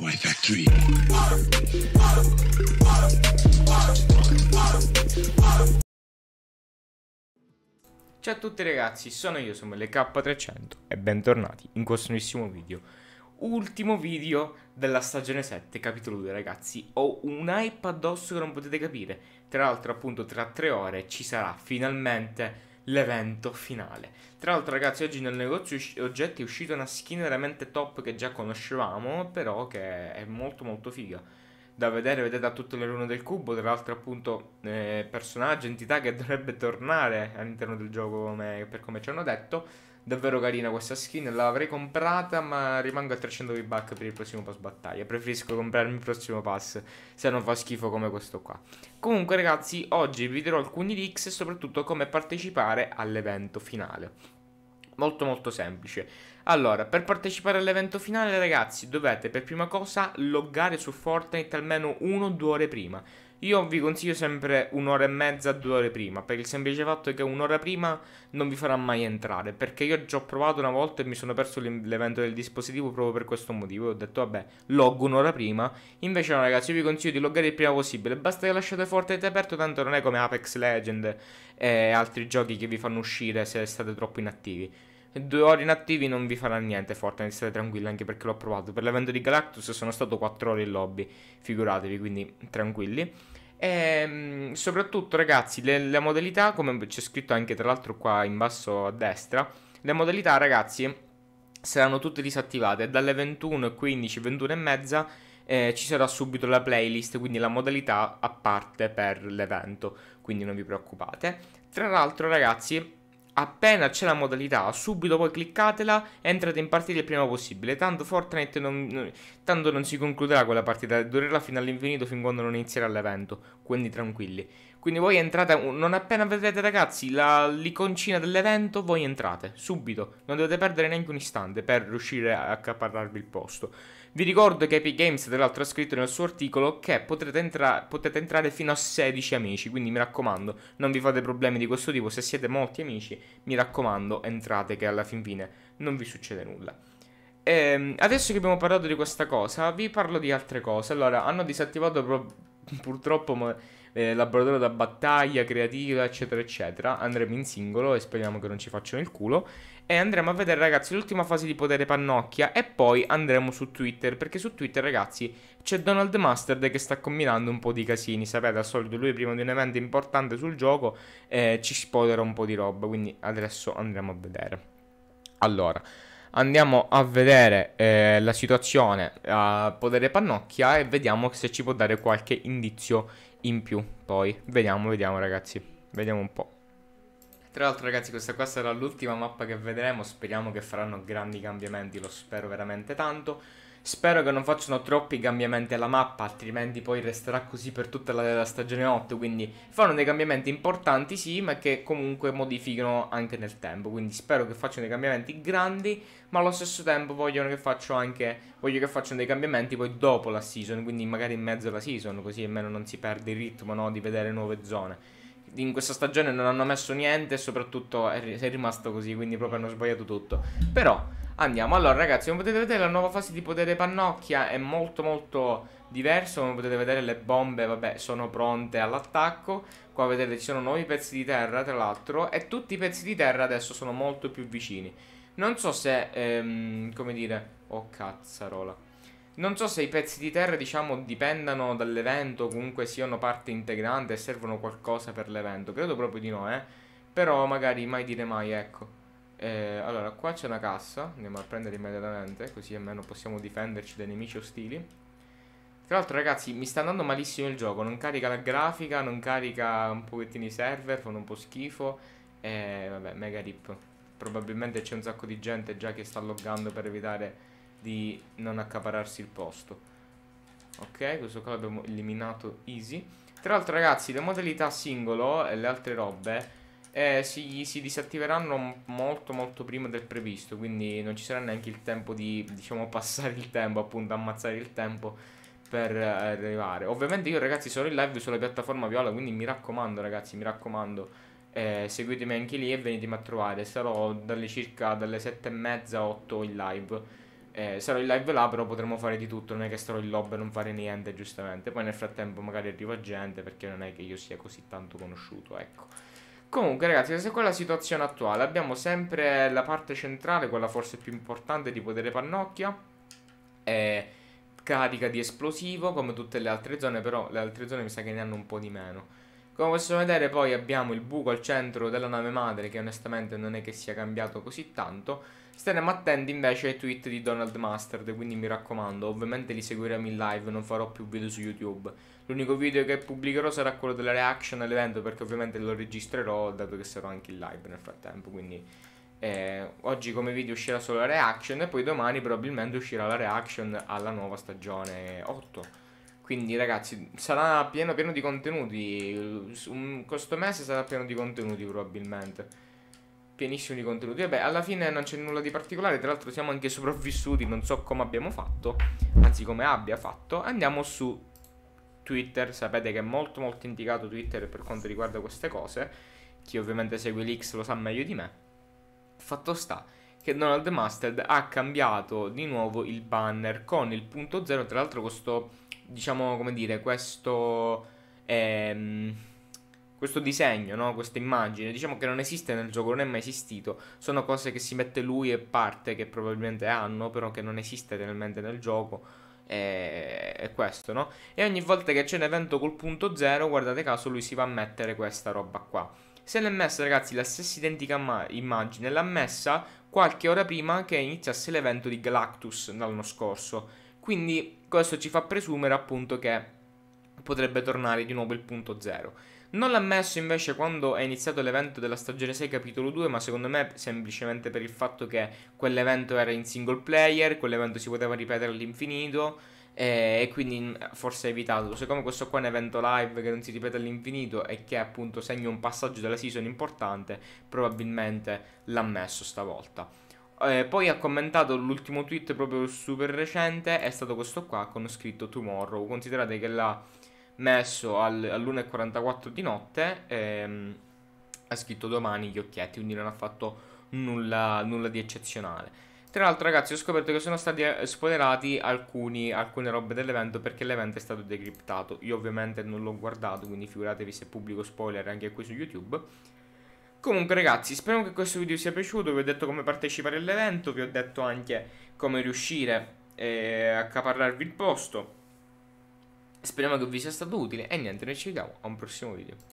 Why Factory. Ciao a tutti ragazzi, sono io, sono le K300 e bentornati in questo nuovissimo video. Ultimo video della stagione 7, capitolo 2 ragazzi. Ho un hype addosso che non potete capire. Tra l'altro appunto tra tre ore ci sarà finalmente l'evento finale. Tra l'altro ragazzi oggi nel negozio oggetti è uscita una skin veramente top che già conoscevamo, però che è molto molto figa. Da vedere, vedete a tutte le rune del cubo, tra l'altro appunto eh, personaggio, entità che dovrebbe tornare all'interno del gioco come, per come ci hanno detto. Davvero carina questa skin, l'avrei comprata ma rimango a 300 V-Buck per il prossimo pass battaglia. Preferisco comprarmi il prossimo pass se non fa schifo come questo qua. Comunque ragazzi, oggi vi dirò alcuni leaks e soprattutto come partecipare all'evento finale molto molto semplice. Allora, per partecipare all'evento finale ragazzi dovete per prima cosa loggare su Fortnite almeno 1 2 ore prima. Io vi consiglio sempre un'ora e mezza, due ore prima, per il semplice fatto che un'ora prima non vi farà mai entrare, perché io già ho provato una volta e mi sono perso l'evento del dispositivo proprio per questo motivo, ho detto vabbè, loggo un'ora prima, invece no ragazzi, io vi consiglio di loggare il prima possibile, basta che lasciate Fortnite aperto, tanto non è come Apex Legend eh, e altri giochi che vi fanno uscire se state troppo inattivi due ore inattivi non vi farà niente Fortnite, state tranquilli anche perché l'ho provato. Per l'evento di Galactus sono stato 4 ore in lobby, figuratevi, quindi tranquilli. E ehm, soprattutto ragazzi, le, le modalità, come c'è scritto anche tra l'altro qua in basso a destra, le modalità ragazzi saranno tutte disattivate dalle 21.15, 21.30 eh, ci sarà subito la playlist, quindi la modalità a parte per l'evento, quindi non vi preoccupate. Tra l'altro ragazzi appena c'è la modalità, subito poi cliccatela, entrate in partita il prima possibile, tanto Fortnite non, tanto non si concluderà quella partita, durerà fino all'infinito fin quando non inizierà l'evento, quindi tranquilli. Quindi voi entrate, non appena vedrete ragazzi la, l'iconcina dell'evento, voi entrate subito, non dovete perdere neanche un istante per riuscire a accaparrarvi il posto. Vi ricordo che Epic Games, tra l'altro, ha scritto nel suo articolo che potrete, entra- potete entrare fino a 16 amici, quindi mi raccomando, non vi fate problemi di questo tipo, se siete molti amici, mi raccomando, entrate che alla fin fine non vi succede nulla. E ehm, adesso che abbiamo parlato di questa cosa, vi parlo di altre cose. Allora, hanno disattivato pro- purtroppo... Mo- eh, laboratorio da battaglia, creativa, eccetera, eccetera. Andremo in singolo e speriamo che non ci facciano il culo. E andremo a vedere, ragazzi, l'ultima fase di potere pannocchia. E poi andremo su Twitter, perché su Twitter, ragazzi, c'è Donald Mustard che sta combinando un po' di casini. Sapete, al solito lui prima di un evento importante sul gioco eh, ci spoilerà un po' di roba. Quindi adesso andremo a vedere. Allora andiamo a vedere eh, la situazione a potere Pannocchia e vediamo se ci può dare qualche indizio in più poi. Vediamo, vediamo ragazzi, vediamo un po'. Tra l'altro ragazzi questa qua sarà l'ultima mappa che vedremo, speriamo che faranno grandi cambiamenti, lo spero veramente tanto. Spero che non facciano troppi cambiamenti alla mappa, altrimenti poi resterà così per tutta la, la stagione 8, quindi fanno dei cambiamenti importanti sì, ma che comunque modificano anche nel tempo, quindi spero che facciano dei cambiamenti grandi, ma allo stesso tempo vogliono che faccio anche, voglio che facciano dei cambiamenti poi dopo la season, quindi magari in mezzo alla season, così almeno non si perde il ritmo no, di vedere nuove zone in questa stagione non hanno messo niente e soprattutto è, rimasto così, quindi proprio hanno sbagliato tutto. Però Andiamo, allora ragazzi, come potete vedere la nuova fase di potere pannocchia è molto molto diverso Come potete vedere le bombe, vabbè, sono pronte all'attacco Qua vedete ci sono nuovi pezzi di terra, tra l'altro E tutti i pezzi di terra adesso sono molto più vicini Non so se, ehm, come dire, oh cazzarola Non so se i pezzi di terra, diciamo, dipendano dall'evento Comunque siano parte integrante e servono qualcosa per l'evento Credo proprio di no, eh Però magari mai dire mai, ecco eh, allora, qua c'è una cassa, andiamo a prendere immediatamente, così almeno possiamo difenderci dai nemici ostili. Tra l'altro, ragazzi, mi sta andando malissimo il gioco, non carica la grafica, non carica un pochettino i server, fanno un po' schifo. E eh, vabbè, mega rip. Probabilmente c'è un sacco di gente già che sta loggando per evitare di non accapararsi il posto. Ok, questo qua l'abbiamo eliminato easy. Tra l'altro, ragazzi, le modalità singolo e le altre robe eh, si, si, disattiveranno molto molto prima del previsto, quindi non ci sarà neanche il tempo di, diciamo, passare il tempo, appunto, ammazzare il tempo per eh, arrivare. Ovviamente io ragazzi sono in live sulla piattaforma Viola, quindi mi raccomando ragazzi, mi raccomando, eh, seguitemi anche lì e venitemi a trovare, sarò dalle circa dalle 7 e mezza 8 in live. Eh, sarò in live là, però potremo fare di tutto. Non è che starò in lobby e non fare niente, giustamente. Poi nel frattempo magari arriva gente, perché non è che io sia così tanto conosciuto, ecco. Comunque ragazzi, questa è quella situazione attuale Abbiamo sempre la parte centrale, quella forse più importante di delle pannocchia È carica di esplosivo come tutte le altre zone Però le altre zone mi sa che ne hanno un po' di meno come possiamo vedere poi abbiamo il buco al centro della nave madre che onestamente non è che sia cambiato così tanto. Staremo attenti invece ai tweet di Donald Mustard, quindi mi raccomando, ovviamente li seguiremo in live, non farò più video su YouTube. L'unico video che pubblicherò sarà quello della reaction all'evento perché ovviamente lo registrerò dato che sarò anche in live nel frattempo, quindi... Eh, oggi come video uscirà solo la reaction e poi domani probabilmente uscirà la reaction alla nuova stagione 8 quindi ragazzi, sarà pieno pieno di contenuti. Un, questo mese sarà pieno di contenuti probabilmente. Pienissimo di contenuti. Vabbè, alla fine non c'è nulla di particolare. Tra l'altro siamo anche sopravvissuti, non so come abbiamo fatto. Anzi, come abbia fatto. Andiamo su Twitter. Sapete che è molto molto indicato Twitter per quanto riguarda queste cose. Chi ovviamente segue l'X lo sa meglio di me. Fatto sta che Donald Mustard ha cambiato di nuovo il banner con il punto zero. Tra l'altro questo diciamo, come dire, questo, ehm, questo disegno, no? questa immagine, diciamo che non esiste nel gioco, non è mai esistito, sono cose che si mette lui e parte che probabilmente hanno, però che non esiste realmente nel gioco. E, questo, no? E ogni volta che c'è un evento col punto zero, guardate caso, lui si va a mettere questa roba qua. Se l'è messa, ragazzi, la stessa identica immagine l'ha messa qualche ora prima che iniziasse l'evento di Galactus l'anno scorso. Quindi questo ci fa presumere appunto che potrebbe tornare di nuovo il punto zero. Non l'ha messo invece quando è iniziato l'evento della stagione 6 capitolo 2, ma secondo me semplicemente per il fatto che quell'evento era in single player, quell'evento si poteva ripetere all'infinito e quindi forse evitato. Siccome questo qua è un evento live che non si ripete all'infinito e che appunto segna un passaggio della season importante, probabilmente l'ha messo stavolta. Eh, poi ha commentato l'ultimo tweet proprio super recente, è stato questo qua con scritto Tomorrow. Considerate che l'ha messo al, all'1.44 di notte ehm, ha scritto domani gli occhietti, quindi non ha fatto nulla, nulla di eccezionale. Tra l'altro, ragazzi, ho scoperto che sono stati eh, spoilerati alcuni, alcune robe dell'evento perché l'evento è stato decriptato. Io, ovviamente, non l'ho guardato, quindi figuratevi se pubblico spoiler anche qui su YouTube. Comunque ragazzi, spero che questo video sia piaciuto, vi ho detto come partecipare all'evento, vi ho detto anche come riuscire eh, a accaparrarvi il posto. Speriamo che vi sia stato utile e niente, noi ci vediamo a un prossimo video.